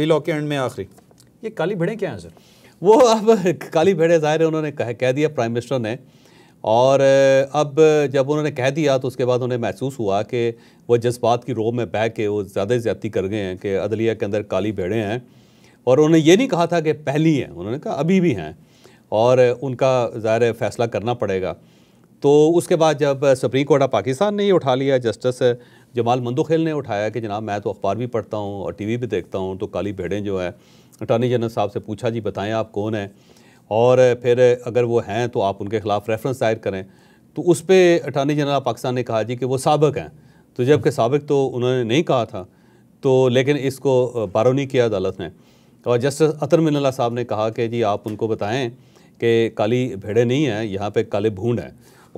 P के and में आखिरी ये काली भेड़े क्या हैं सर वो अब काली भेड़े जाहिर है उन्होंने कह, कह दिया प्राइम मिनिस्टर ने और अब जब उन्होंने कह दिया तो उसके बाद उन्हें महसूस हुआ कि वह जज्बात की रोह में बह के वो ज़्यादा ज़्यादा कर गए हैं कि अदलिया के अंदर काली भेड़े हैं और उन्होंने ये नहीं कहा था कि पहली हैं उन्होंने कहा अभी भी हैं और उनका ज़ाहिर फैसला करना पड़ेगा तो उसके बाद जब सुप्रीम कोर्ट ऑफ पाकिस्तान ने ही उठा लिया जस्टिस जमाल मंदुखेल ने उठाया कि जनाब मैं तो अखबार भी पढ़ता हूँ और वी भी देखता हूँ तो काली भेड़ें जो है अटॉर्नी जनरल साहब से पूछा जी बताएं आप कौन हैं और फिर अगर वो हैं तो आप उनके खिलाफ रेफरेंस दायर करें तो उस पर अटॉर्नी जनरल पाकिस्तान ने कहा जी कि वो सबक हैं तो जबकि सबक तो उन्होंने नहीं कहा था तो लेकिन इसको बारो नहीं किया अदालत ने और जस्टिस अतर मिनला साहब ने कहा कि जी आप उनको बताएं कि काली भेड़े नहीं हैं यहाँ पे काले भूड हैं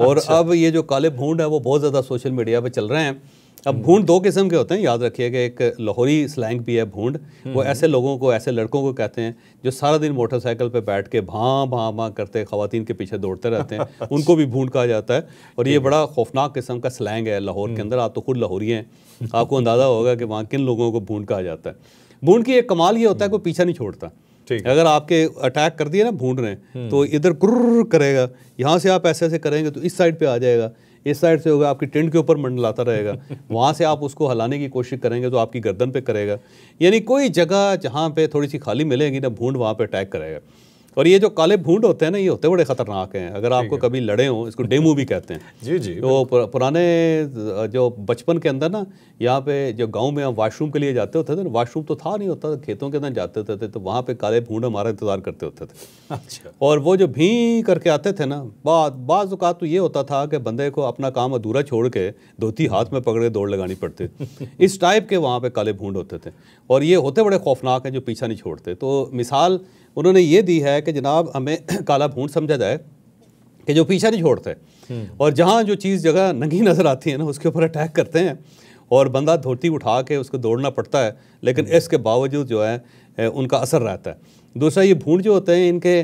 और अच्छा। अब ये जो काले भूड है वो बहुत ज़्यादा सोशल मीडिया पे चल रहे हैं अब हम्म। भूड दो किस्म के होते हैं याद रखिएगा एक लाहौरी स्लैंग भी है भूड हम्म, वो हम्म। ऐसे लोगों को ऐसे लड़कों को कहते हैं जो सारा दिन मोटरसाइकिल पे बैठ के भाँ भाँ भाँ करते खातन के पीछे दौड़ते रहते हैं उनको भी भूड कहा जाता है और ये बड़ा खौफनाक किस्म का स्लैंग है लाहौर के अंदर आप तो खुद लाहौरी हैं आपको अंदाज़ा होगा कि वहाँ किन लोगों को भूड कहा जाता है भूड की एक कमाल ये होता है कोई पीछा नहीं छोड़ता अगर आपके अटैक कर दिए ना भूड ने हम्म। तो इधर कुर्र करेगा यहाँ से आप ऐसे ऐसे करेंगे तो इस साइड पे आ जाएगा इस साइड से होगा आपकी टेंट के ऊपर मंडलाता रहेगा वहाँ से आप उसको हलाने की कोशिश करेंगे तो आपकी गर्दन पे करेगा यानी कोई जगह जहाँ पे थोड़ी सी खाली मिलेगी ना भूड वहाँ पे अटैक करेगा और ये जो काले भूड होते हैं ना ये होते बड़े खतरनाक हैं अगर आपको कभी लड़े हों इसको डेमू भी कहते हैं जी जी तो पुराने जो बचपन के अंदर ना यहाँ पे जो गांव में हम वाशरूम के लिए जाते होते थे ना वाशरूम तो था नहीं होता खेतों के अंदर जाते होते थे तो वहाँ पे काले भूड हमारा इंतजार करते होते थे अच्छा और वो जो भी करके आते थे ना बाद बाज़ात तो ये होता था कि बंदे को अपना काम अधूरा छोड़ के धोती हाथ में पकड़े दौड़ लगानी पड़ती इस टाइप के वहाँ पर काले भूड होते थे और ये होते बड़े खौफनाक हैं जो पीछा नहीं छोड़ते तो मिसाल उन्होंने ये दी है कि जनाब हमें काला भूड समझा जाए कि जो पीछा नहीं छोड़ते हम्म। और जहाँ जो चीज़ जगह नंगी नज़र आती है ना उसके ऊपर अटैक करते हैं और बंदा धोती उठा के उसको दौड़ना पड़ता है लेकिन हम्म। इसके बावजूद जो है उनका असर रहता है दूसरा ये भूड जो होते हैं इनके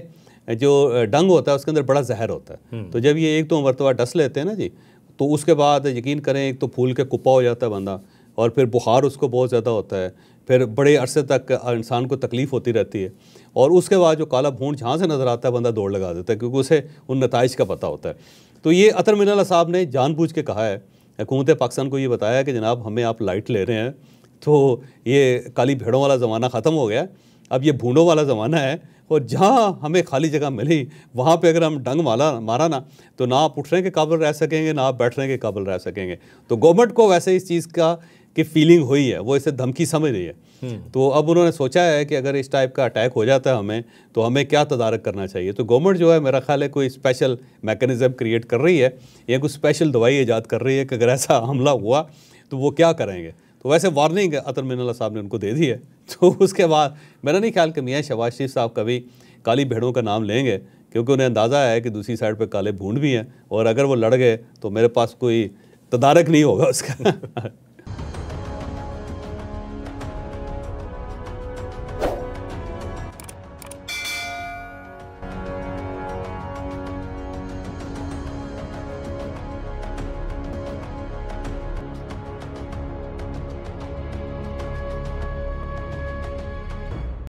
जो डंग होता है उसके अंदर बड़ा जहर होता है हम्म। तो जब ये एक तो मरतबा डस लेते हैं ना जी तो उसके बाद यकीन करें एक तो फूल के कुप्पा हो जाता है बंदा और फिर बुखार उसको बहुत ज़्यादा होता है फिर बड़े अरसे तक इंसान को तकलीफ़ होती रहती है और उसके बाद जो काला भूड जहाँ से नज़र आता है बंदा दौड़ लगा देता है क्योंकि उसे उन नतज का पता होता है तो ये अतर मिनल साहब ने जानबूझ के कहा है हुकूमत पाकिस्तान को ये बताया कि जनाब हमें आप लाइट ले रहे हैं तो ये काली भेड़ों वाला ज़माना ख़त्म हो गया अब ये भूडों वाला ज़माना है और जहाँ हमें खाली जगह मिली वहाँ पे अगर हम डंग माला मारा ना तो ना आप उठने के काबिल रह सकेंगे ना आप बैठने के काबिल रह सकेंगे तो गवर्नमेंट को वैसे इस चीज़ का की फीलिंग हुई है वो इसे धमकी समझ रही है हम्म। तो अब उन्होंने सोचा है कि अगर इस टाइप का अटैक हो जाता है हमें तो हमें क्या तदारक करना चाहिए तो गवर्नमेंट जो है मेरा ख्याल है कोई स्पेशल मैकेनिज्म क्रिएट कर रही है या कोई स्पेशल दवाई ईजाद कर रही है कि अगर ऐसा हमला हुआ तो वो क्या करेंगे तो वैसे वार्निंग अतर मीन साहब ने उनको दे दी है तो उसके बाद मेरा नहीं ख्याल कि मियाँ शबाज शरीफ साहब कभी काली भेड़ों का नाम लेंगे क्योंकि उन्हें अंदाज़ा है कि दूसरी साइड पर काले भूड भी हैं और अगर वो लड़ गए तो मेरे पास कोई तदारक नहीं होगा उसका